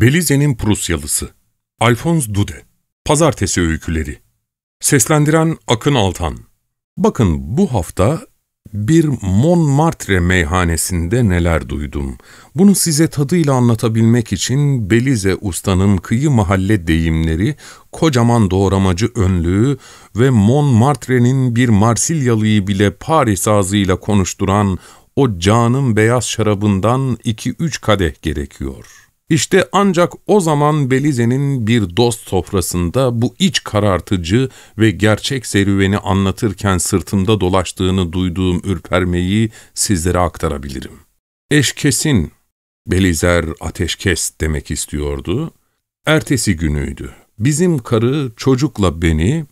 Belize'nin Prusyalısı Alphonse Dude Pazartesi Öyküleri Seslendiren Akın Altan Bakın bu hafta bir Montmartre meyhanesinde neler duydum. Bunu size tadıyla anlatabilmek için Belize Usta'nın kıyı mahalle deyimleri, kocaman doğramacı önlüğü ve Montmartre'nin bir Marsilyalı'yı bile Paris ağzıyla konuşturan o canım beyaz şarabından iki üç kadeh gerekiyor.'' İşte ancak o zaman Belize'nin bir dost sofrasında bu iç karartıcı ve gerçek serüveni anlatırken sırtımda dolaştığını duyduğum ürpermeyi sizlere aktarabilirim. Eşkesin, Belizer ateşkes demek istiyordu. Ertesi günüydü. Bizim karı çocukla beni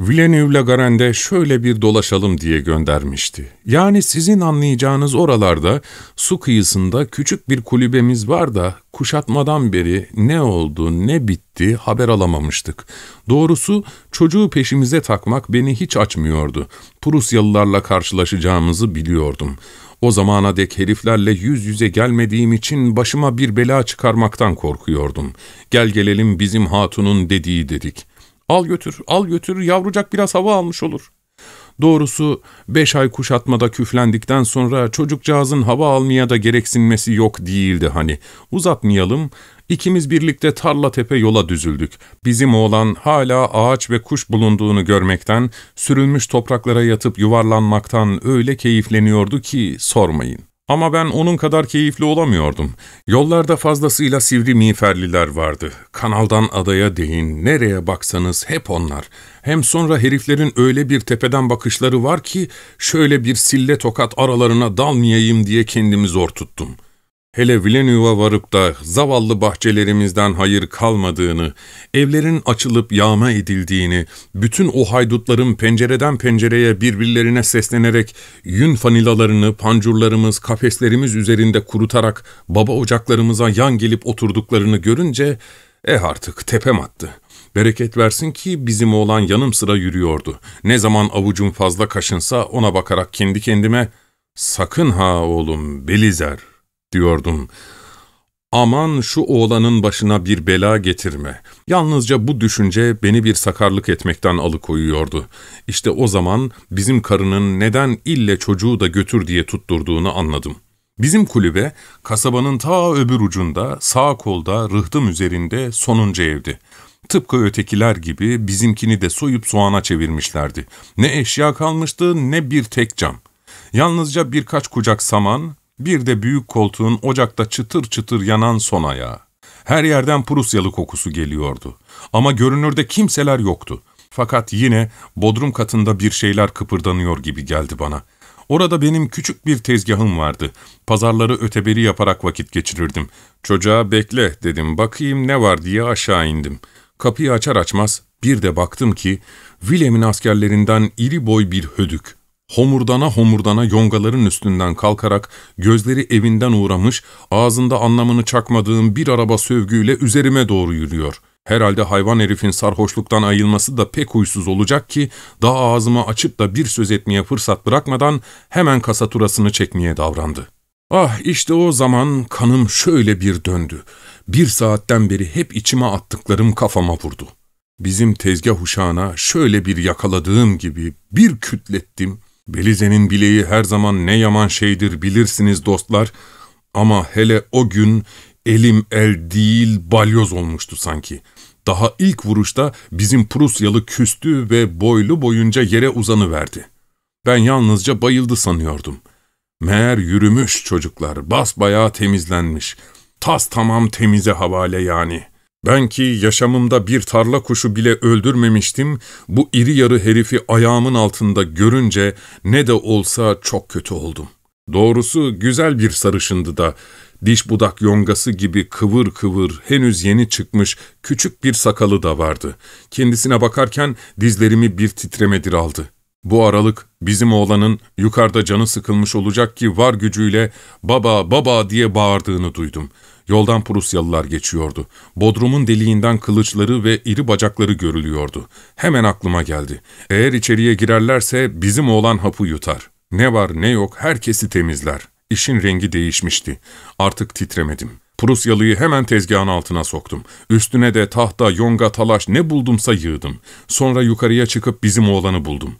Villeneuve'la Garende şöyle bir dolaşalım diye göndermişti. Yani sizin anlayacağınız oralarda, su kıyısında küçük bir kulübemiz var da kuşatmadan beri ne oldu ne bitti haber alamamıştık. Doğrusu çocuğu peşimize takmak beni hiç açmıyordu. Prusyalılarla karşılaşacağımızı biliyordum. O zamana dek heriflerle yüz yüze gelmediğim için başıma bir bela çıkarmaktan korkuyordum. Gel gelelim bizim hatunun dediği dedik.'' Al götür, al götür, yavrucak biraz hava almış olur. Doğrusu beş ay kuşatmada küflendikten sonra çocukcağızın hava almaya da gereksinmesi yok değildi hani. Uzatmayalım, İkimiz birlikte tarla tepe yola düzüldük. Bizim oğlan hala ağaç ve kuş bulunduğunu görmekten, sürülmüş topraklara yatıp yuvarlanmaktan öyle keyifleniyordu ki sormayın. Ama ben onun kadar keyifli olamıyordum. Yollarda fazlasıyla sivri miğferliler vardı. Kanaldan adaya değin, nereye baksanız hep onlar. Hem sonra heriflerin öyle bir tepeden bakışları var ki, şöyle bir sille tokat aralarına dalmayayım diye kendimi zor tuttum.'' Hele Villeneuve'a varıp da zavallı bahçelerimizden hayır kalmadığını, evlerin açılıp yağma edildiğini, bütün o haydutların pencereden pencereye birbirlerine seslenerek yün fanilalarını pancurlarımız, kafeslerimiz üzerinde kurutarak baba ocaklarımıza yan gelip oturduklarını görünce eh artık tepem attı. Bereket versin ki bizim oğlan yanım sıra yürüyordu. Ne zaman avucum fazla kaşınsa ona bakarak kendi kendime ''Sakın ha oğlum Belizer, diyordum. Aman şu oğlanın başına bir bela getirme. Yalnızca bu düşünce beni bir sakarlık etmekten alıkoyuyordu. İşte o zaman bizim karının neden ille çocuğu da götür diye tutturduğunu anladım. Bizim kulübe kasabanın ta öbür ucunda sağ kolda rıhtım üzerinde sonuncu evdi. Tıpkı ötekiler gibi bizimkini de soyup soğana çevirmişlerdi. Ne eşya kalmıştı ne bir tek cam. Yalnızca birkaç kucak saman, bir de büyük koltuğun ocakta çıtır çıtır yanan son ayağı. Her yerden Prusyalı kokusu geliyordu. Ama görünürde kimseler yoktu. Fakat yine bodrum katında bir şeyler kıpırdanıyor gibi geldi bana. Orada benim küçük bir tezgahım vardı. Pazarları öteberi yaparak vakit geçirirdim. Çocuğa bekle dedim, bakayım ne var diye aşağı indim. Kapıyı açar açmaz bir de baktım ki Willem'in askerlerinden iri boy bir hödük Homurdana homurdana yongaların üstünden kalkarak gözleri evinden uğramış, ağzında anlamını çakmadığım bir araba sövgüyle üzerime doğru yürüyor. Herhalde hayvan herifin sarhoşluktan ayılması da pek huysuz olacak ki daha ağzımı açıp da bir söz etmeye fırsat bırakmadan hemen kasaturasını çekmeye davrandı. Ah işte o zaman kanım şöyle bir döndü. Bir saatten beri hep içime attıklarım kafama vurdu. Bizim tezgah uşağına şöyle bir yakaladığım gibi bir kütlettim.'' Belize'nin bileği her zaman ne yaman şeydir bilirsiniz dostlar. Ama hele o gün elim el değil balyoz olmuştu sanki. Daha ilk vuruşta bizim Prusyalı küstü ve boylu boyunca yere uzanıverdi. Ben yalnızca bayıldı sanıyordum. Meğer yürümüş çocuklar, basbayağı temizlenmiş. Tas tamam temize havale yani.'' Ben ki yaşamımda bir tarla kuşu bile öldürmemiştim, bu iri yarı herifi ayağımın altında görünce ne de olsa çok kötü oldum. Doğrusu güzel bir sarışındı da, diş budak yongası gibi kıvır kıvır, henüz yeni çıkmış küçük bir sakalı da vardı. Kendisine bakarken dizlerimi bir titremedir aldı. Bu aralık bizim oğlanın yukarıda canı sıkılmış olacak ki var gücüyle ''Baba, baba'' diye bağırdığını duydum.'' Yoldan Prusyalılar geçiyordu. Bodrumun deliğinden kılıçları ve iri bacakları görülüyordu. Hemen aklıma geldi. Eğer içeriye girerlerse bizim oğlan hapı yutar. Ne var ne yok herkesi temizler. İşin rengi değişmişti. Artık titremedim. Prusyalıyı hemen tezgahın altına soktum. Üstüne de tahta, yonga, talaş ne buldumsa yığdım. Sonra yukarıya çıkıp bizim oğlanı buldum.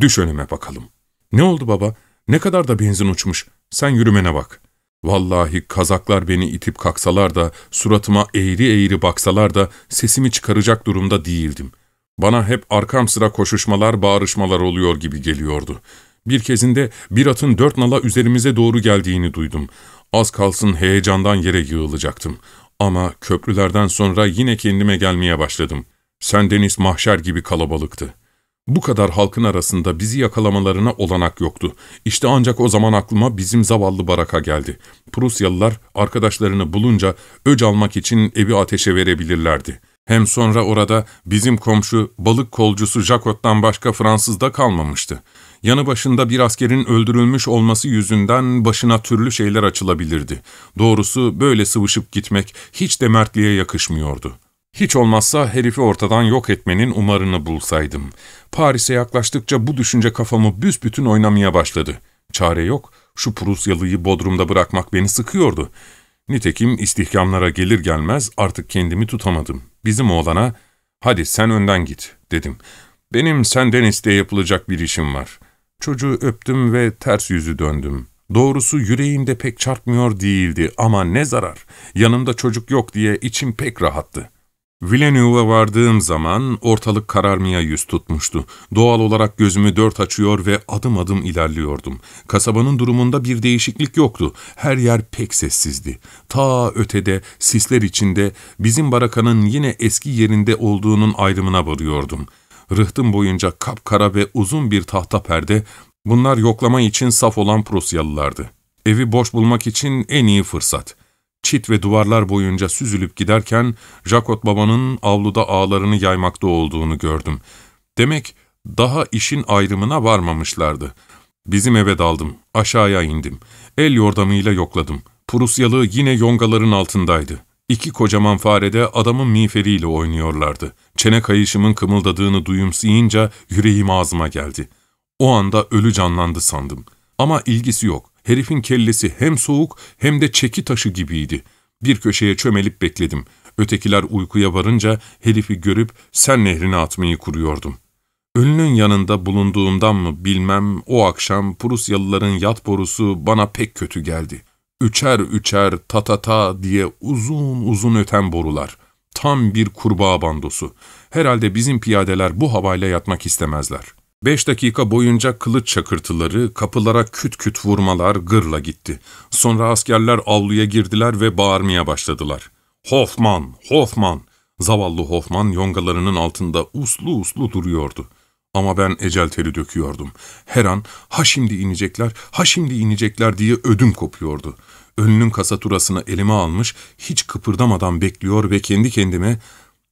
Düş önüme bakalım. Ne oldu baba? Ne kadar da benzin uçmuş. Sen yürümene bak.'' Vallahi kazaklar beni itip kaksalar da, suratıma eğri eğri baksalar da sesimi çıkaracak durumda değildim. Bana hep arkam sıra koşuşmalar, bağırışmalar oluyor gibi geliyordu. Bir kezinde bir atın dört nala üzerimize doğru geldiğini duydum. Az kalsın heyecandan yere yığılacaktım. Ama köprülerden sonra yine kendime gelmeye başladım. Sendeniz mahşer gibi kalabalıktı.'' Bu kadar halkın arasında bizi yakalamalarına olanak yoktu. İşte ancak o zaman aklıma bizim zavallı baraka geldi. Prusyalılar arkadaşlarını bulunca öc almak için evi ateşe verebilirlerdi. Hem sonra orada bizim komşu balık kolcusu Jacot'tan başka Fransız da kalmamıştı. Yanı başında bir askerin öldürülmüş olması yüzünden başına türlü şeyler açılabilirdi. Doğrusu böyle sıvışıp gitmek hiç de mertliğe yakışmıyordu.'' Hiç olmazsa herifi ortadan yok etmenin umarını bulsaydım. Paris'e yaklaştıkça bu düşünce kafamı büsbütün oynamaya başladı. Çare yok, şu Prusyalıyı Bodrum'da bırakmak beni sıkıyordu. Nitekim istihkamlara gelir gelmez artık kendimi tutamadım. Bizim oğlana, ''Hadi sen önden git.'' dedim. ''Benim senden isteğe yapılacak bir işim var.'' Çocuğu öptüm ve ters yüzü döndüm. Doğrusu yüreğimde pek çarpmıyor değildi ama ne zarar. Yanımda çocuk yok diye içim pek rahattı. Villeneuve'a vardığım zaman ortalık kararmaya yüz tutmuştu. Doğal olarak gözümü dört açıyor ve adım adım ilerliyordum. Kasabanın durumunda bir değişiklik yoktu. Her yer pek sessizdi. Ta ötede, sisler içinde, bizim barakanın yine eski yerinde olduğunun ayrımına varıyordum. Rıhtım boyunca kapkara ve uzun bir tahta perde, bunlar yoklama için saf olan Prosyalılardı. Evi boş bulmak için en iyi fırsat.'' çit ve duvarlar boyunca süzülüp giderken Jakot babanın avluda ağlarını yaymakta olduğunu gördüm. Demek daha işin ayrımına varmamışlardı. Bizim eve daldım, aşağıya indim. El yordamıyla yokladım. Prusyalı yine yongaların altındaydı. İki kocaman farede adamın miğferiyle oynuyorlardı. Çene kayışımın kımıldadığını duyumsayınca yüreğim ağzıma geldi. O anda ölü canlandı sandım. Ama ilgisi yok. Herifin kellesi hem soğuk hem de çeki taşı gibiydi. Bir köşeye çömelip bekledim. Ötekiler uykuya varınca herifi görüp sen nehrine atmayı kuruyordum. Ölünün yanında bulunduğumdan mı bilmem o akşam Prusyalıların yat borusu bana pek kötü geldi. Üçer üçer tatata ta, ta diye uzun uzun öten borular. Tam bir kurbağa bandosu. Herhalde bizim piyadeler bu havayla yatmak istemezler.'' Beş dakika boyunca kılıç çakırtıları, kapılara küt küt vurmalar gırla gitti. Sonra askerler avluya girdiler ve bağırmaya başladılar. ''Hoffman! Hoffman!'' Zavallı Hoffman yongalarının altında uslu uslu duruyordu. Ama ben ecel teri döküyordum. Her an ha şimdi inecekler, ha şimdi inecekler diye ödüm kopuyordu. Önünün kasaturasını elime almış, hiç kıpırdamadan bekliyor ve kendi kendime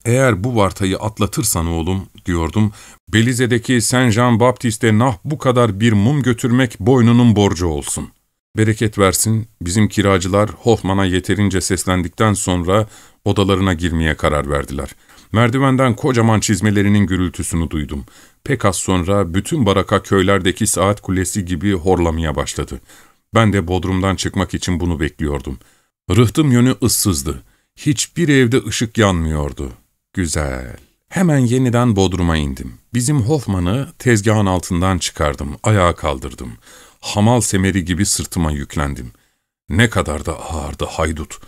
eğer bu vartayı atlatırsan oğlum, diyordum, Belize'deki Saint Jean Baptiste nah bu kadar bir mum götürmek boynunun borcu olsun. Bereket versin, bizim kiracılar Hoffman'a yeterince seslendikten sonra odalarına girmeye karar verdiler. Merdivenden kocaman çizmelerinin gürültüsünü duydum. Pek az sonra bütün baraka köylerdeki saat kulesi gibi horlamaya başladı. Ben de bodrumdan çıkmak için bunu bekliyordum. Rıhtım yönü ıssızdı. Hiçbir evde ışık yanmıyordu. Güzel. Hemen yeniden Bodrum'a indim. Bizim Hoffman'ı tezgahın altından çıkardım, ayağa kaldırdım. Hamal semeri gibi sırtıma yüklendim. Ne kadar da ağırdı haydut.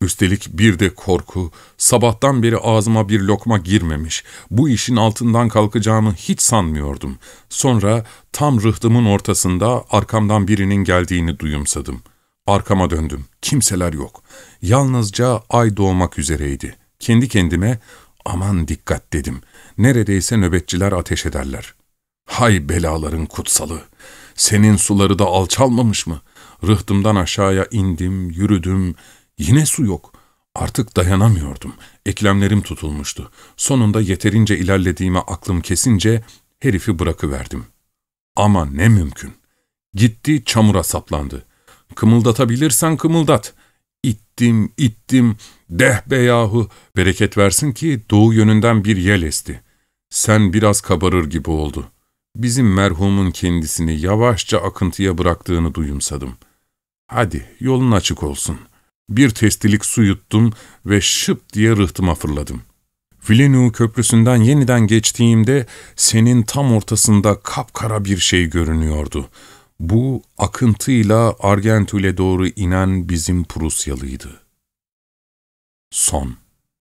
Üstelik bir de korku, sabahtan beri ağzıma bir lokma girmemiş. Bu işin altından kalkacağımı hiç sanmıyordum. Sonra tam rıhtımın ortasında arkamdan birinin geldiğini duyumsadım. Arkama döndüm. Kimseler yok. Yalnızca ay doğmak üzereydi. Kendi kendime Aman dikkat dedim. Neredeyse nöbetçiler ateş ederler. Hay belaların kutsalı. Senin suları da alçalmamış mı? Rıhtımdan aşağıya indim, yürüdüm. Yine su yok. Artık dayanamıyordum. Eklemlerim tutulmuştu. Sonunda yeterince ilerlediğime aklım kesince herifi bırakıverdim. Ama ne mümkün. Gitti çamura saplandı. Kımıldatabilirsen kımıldat ittim, ittim, deh be yahu, bereket versin ki doğu yönünden bir yel esti. Sen biraz kabarır gibi oldu. Bizim merhumun kendisini yavaşça akıntıya bıraktığını duyumsadım. Hadi yolun açık olsun. Bir testilik su yuttum ve şıp diye rıhtıma fırladım. Villeneuve köprüsünden yeniden geçtiğimde senin tam ortasında kapkara bir şey görünüyordu.'' Bu akıntıyla Argentül'e doğru inen bizim Prusyalıydı. Son